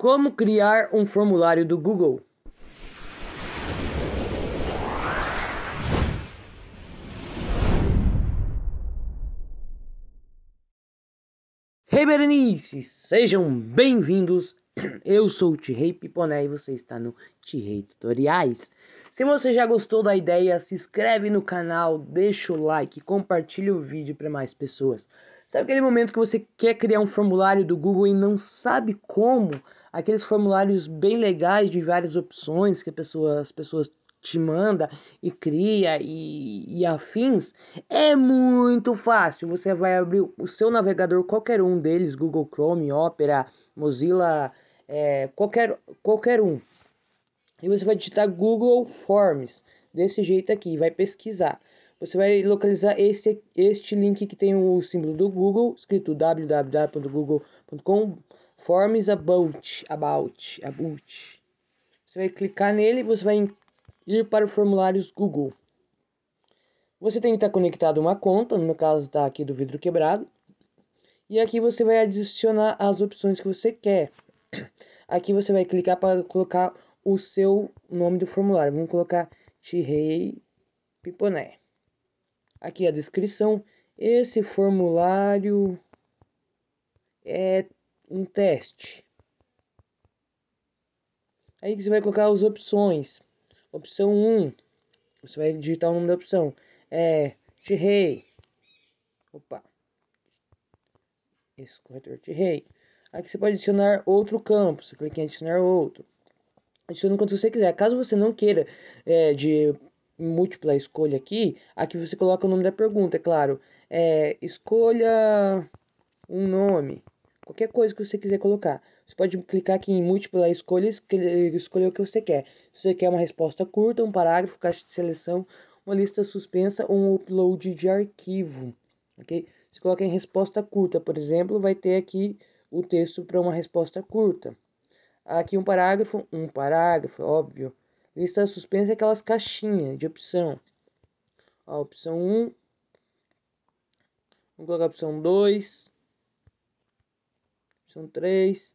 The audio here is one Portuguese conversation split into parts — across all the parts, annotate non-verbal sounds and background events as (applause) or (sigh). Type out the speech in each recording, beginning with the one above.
Como criar um formulário do Google? Hey Berenice, sejam bem-vindos. (clears throat) Eu sou o Tirei Piponé e você está no Tirei Tutoriais. Se você já gostou da ideia, se inscreve no canal, deixa o like, compartilha o vídeo para mais pessoas. Sabe aquele momento que você quer criar um formulário do Google e não sabe como? aqueles formulários bem legais de várias opções que pessoa, as pessoas te manda e cria e, e, afins, é muito fácil. Você vai abrir o seu navegador, qualquer um deles, Google Chrome, Opera, Mozilla, é, qualquer, qualquer um. E você vai digitar Google Forms, desse jeito aqui, vai pesquisar. Você vai localizar esse, este link que tem o símbolo do Google, escrito www.google.com Forms About, About, About. Você vai clicar nele e você vai ir para os formulários Google. Você tem que estar conectado a uma conta, no meu caso está aqui do vidro quebrado. E aqui você vai adicionar as opções que você quer. Aqui você vai clicar para colocar o seu nome do formulário. Vamos colocar Tirei Piponé. Aqui a descrição. Esse formulário é um teste. Aí que você vai colocar as opções. Opção 1, você vai digitar o nome da opção. É Tirei. Opa. Esse corretor Tirei. Aqui você pode adicionar outro campo. Você clica em adicionar outro. Adiciona quando você quiser. Caso você não queira é, de múltipla escolha aqui, aqui você coloca o nome da pergunta, é claro. É, escolha um nome qualquer coisa que você quiser colocar. Você pode clicar aqui em múltipla escolha e escolher o que você quer. Se você quer uma resposta curta, um parágrafo, caixa de seleção, uma lista suspensa ou um upload de arquivo. Ok? Se coloca em resposta curta, por exemplo, vai ter aqui o texto para uma resposta curta. Aqui um parágrafo, um parágrafo, óbvio. Lista suspensa é aquelas caixinhas de opção. Ó, opção 1. Vamos colocar a opção 2 são três.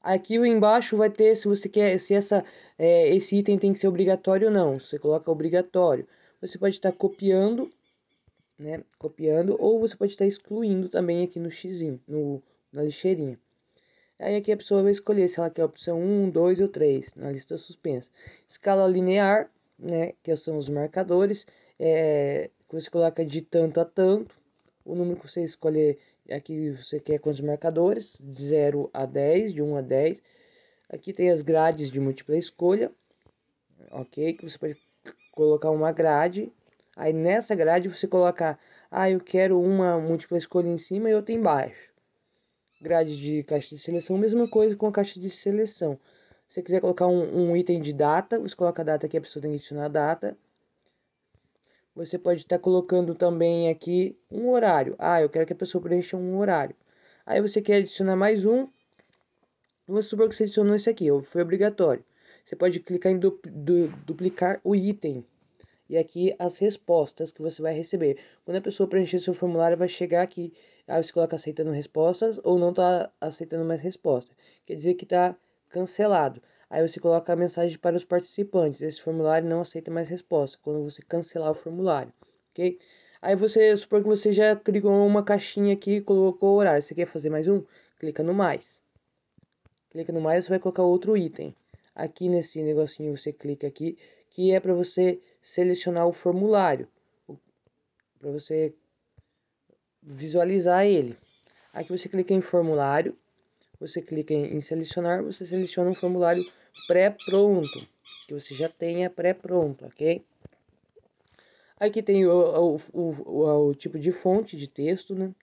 Aqui embaixo vai ter se você quer se essa é, esse item tem que ser obrigatório ou não. Você coloca obrigatório. Você pode estar copiando, né? Copiando ou você pode estar excluindo também aqui no xizinho, no na lixeirinha. Aí aqui a pessoa vai escolher se ela quer a opção 1, 2 ou 3 na lista suspensa. Escala linear, né, que são os marcadores, é, que você coloca de tanto a tanto, o número que você escolher Aqui é você quer quantos marcadores, de 0 a 10, de 1 a 10. Aqui tem as grades de múltipla escolha, ok? Que você pode colocar uma grade. Aí nessa grade você colocar, ah, eu quero uma múltipla escolha em cima e outra embaixo. Grade de caixa de seleção, mesma coisa com a caixa de seleção. Se você quiser colocar um, um item de data, você coloca a data que a pessoa tem que adicionar a data. Você pode estar tá colocando também aqui um horário. Ah, eu quero que a pessoa preencha um horário. Aí você quer adicionar mais um. Vamos supor que você adicionou esse aqui, foi obrigatório. Você pode clicar em du du duplicar o item. E aqui as respostas que você vai receber. Quando a pessoa preencher seu formulário, vai chegar aqui. Aí ah, você coloca aceitando respostas ou não está aceitando mais respostas. Quer dizer que está cancelado. Aí você coloca a mensagem para os participantes. Esse formulário não aceita mais resposta quando você cancelar o formulário, ok? Aí você, supor que você já criou uma caixinha aqui e colocou o horário. Você quer fazer mais um? Clica no mais. Clica no mais, você vai colocar outro item. Aqui nesse negocinho você clica aqui, que é para você selecionar o formulário, para você visualizar ele. Aqui você clica em formulário você clica em selecionar, você seleciona um formulário pré-pronto, que você já tenha é pré-pronto, ok? Aqui tem o, o, o, o, tipo de fonte de texto, né?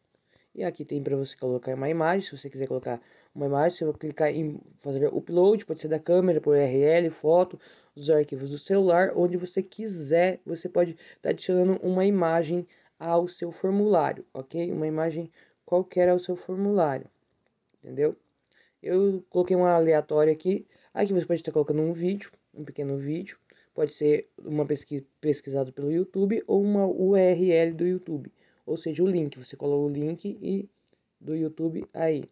E aqui tem para você colocar uma imagem, se você quiser colocar uma imagem, você vai clicar em fazer upload, pode ser da câmera, por URL, foto, os arquivos do celular, onde você quiser, você pode estar tá adicionando uma imagem ao seu formulário, ok? Uma imagem qualquer ao seu formulário, entendeu? Eu coloquei uma aleatória aqui. Aqui você pode estar colocando um vídeo, um pequeno vídeo. Pode ser uma pesquisa pesquisado pelo YouTube ou uma URL do YouTube. Ou seja, o link. Você coloca o link e do YouTube aí.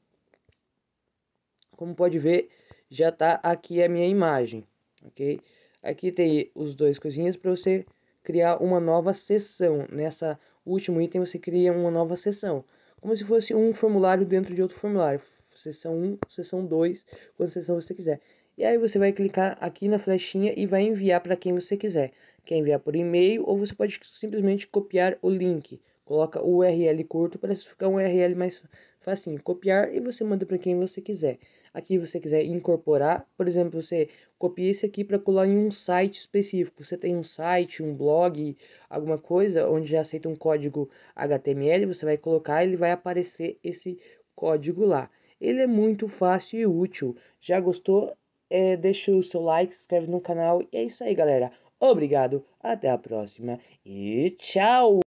Como pode ver, já está aqui a minha imagem, ok? Aqui tem os dois coisinhas para você criar uma nova sessão nessa último item você cria uma nova sessão, como se fosse um formulário dentro de outro formulário, sessão 1, sessão 2, quantas sessão você quiser. E aí você vai clicar aqui na flechinha e vai enviar para quem você quiser. Quer enviar por e-mail ou você pode simplesmente copiar o link. Coloca o URL curto para ficar um URL mais facinho. Copiar e você manda para quem você quiser. Aqui você quiser incorporar, por exemplo, você copia esse aqui para colar em um site específico. Você tem um site, um blog, alguma coisa onde já aceita um código HTML, você vai colocar, e ele vai aparecer esse código lá. Ele é muito fácil e útil. Já gostou? é, deixa o seu like, se inscreve no canal. E é isso aí, galera. Obrigado, até a próxima e tchau!